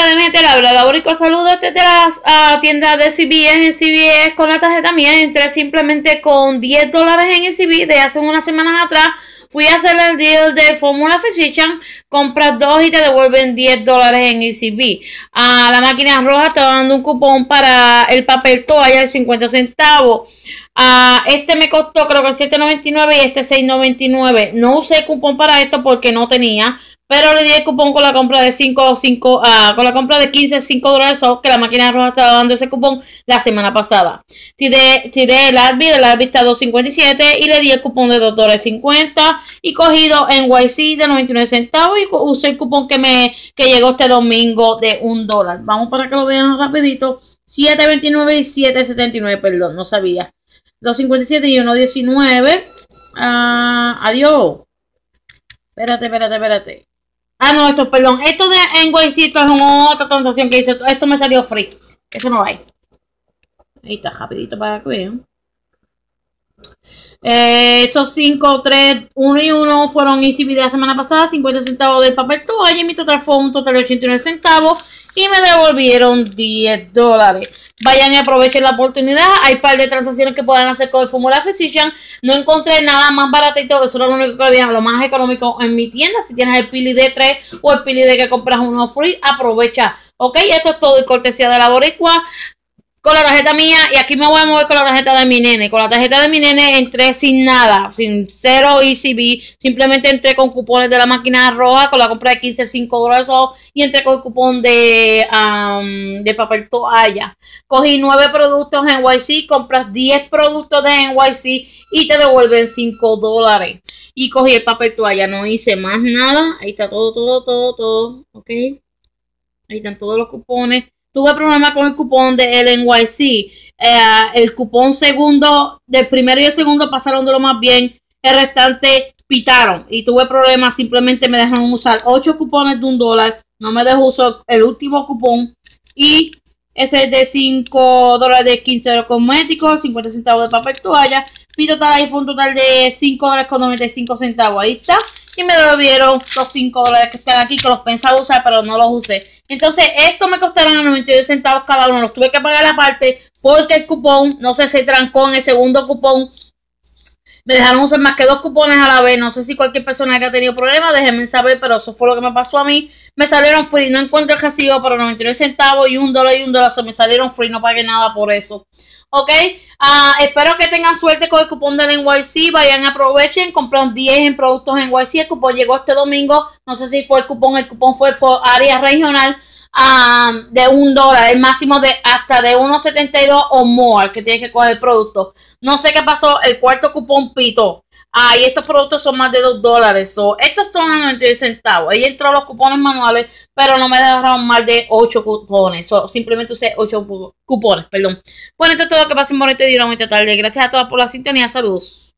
la te habla saludo saludos desde la tienda de CBS en CBS con la tarjeta mía. Entré simplemente con 10 dólares en ECB de hace unas semanas atrás. Fui a hacer el deal de fórmula Physician, compras dos y te devuelven 10 dólares en ECB. A la máquina roja está dando un cupón para el papel toalla de 50 centavos. a este me costó creo que 7.99 y este 6.99. No usé cupón para esto porque no tenía, pero le di el cupón con la compra de 5 5 ah, con la compra de 15 5 dólares que la máquina roja estaba dando ese cupón la semana pasada. Tiré, el Advil, el Advil está 2.57 y le di el cupón de $2.50. dólares 50 y cogido en YC de 99 centavos y usé el cupón que me que llegó este domingo de 1 dólar. Vamos para que lo vean rapidito. 7.29 y 7.79, perdón, no sabía. 2.57 y 1.19. Ah, adiós. Espérate, espérate, espérate. Ah, no, esto, perdón. Esto de enguaycito es una otra transacción que hice. Esto me salió free. Eso no hay. Ahí está, rapidito para que vean. Eh, esos 5, 3, 1 y 1 fueron ICB de la semana pasada, 50 centavos del papel toalla y mi total fue un total de 89 centavos y me devolvieron 10 dólares. Vayan y aprovechen la oportunidad. Hay par de transacciones que puedan hacer con el Formula Physician. No encontré nada más baratito, eso era lo único que había, lo más económico en mi tienda. Si tienes el Pili D3 o el Pili D que compras uno free, aprovecha. Ok, esto es todo y cortesía de la boricua con la tarjeta mía y aquí me voy a mover con la tarjeta de mi nene. Con la tarjeta de mi nene entré sin nada, sin cero y e ECB. Simplemente entré con cupones de la máquina roja, con la compra de 15, 5 dólares y entré con el cupón de, de papel toalla. Cogí 9 productos en YC, compras 10 productos de NYC y te devuelven 5 dólares. Y cogí el papel toalla, no hice más nada. Ahí está todo, todo, todo, todo. ¿Ok? Ahí están todos los cupones tuve problemas con el cupón de LNYC. Eh, el cupón segundo, del primero y el segundo pasaron de lo más bien. El restante pitaron y tuve problemas. Simplemente me dejaron usar 8 cupones de un dólar. No me dejó usar el último cupón. Y ese es de 5 dólares de 15 euros cosméticos, 50 centavos de papel toalla. pito total ahí fue un total de 5 dólares con 95 centavos. Ahí está y me devolvieron los 5 dólares que están aquí, que los pensaba usar, pero no los usé. Entonces, estos me costaron a 92 centavos cada uno, los tuve que pagar aparte porque el cupón, no sé, se trancó en el segundo cupón me dejaron usar más que dos cupones a la vez. No sé si cualquier persona que ha tenido problemas, déjenme saber, pero eso fue lo que me pasó a mí. Me salieron free. No encuentro el recibo para 99 centavos y un dólar y un dólar. Se me salieron free. No pagué nada por eso. ¿Ok? Ah, espero que tengan suerte con el cupón del NYC. Vayan, aprovechen. Compraron 10 en productos en NYC. El cupón llegó este domingo. No sé si fue el cupón. El cupón fue por área regional. Um, de un dólar, el máximo de hasta de 1.72 o more que tiene que coger el producto. No sé qué pasó, el cuarto cupón pito. ahí estos productos son más de 2 dólares. O estos son 90 centavos. Ella entró los cupones manuales, pero no me dejaron más de 8 cupones. simplemente usé 8 cupones, perdón. Bueno, esto es todo. Que pasen bonito y tarde. Gracias a todas por la sintonía. Saludos.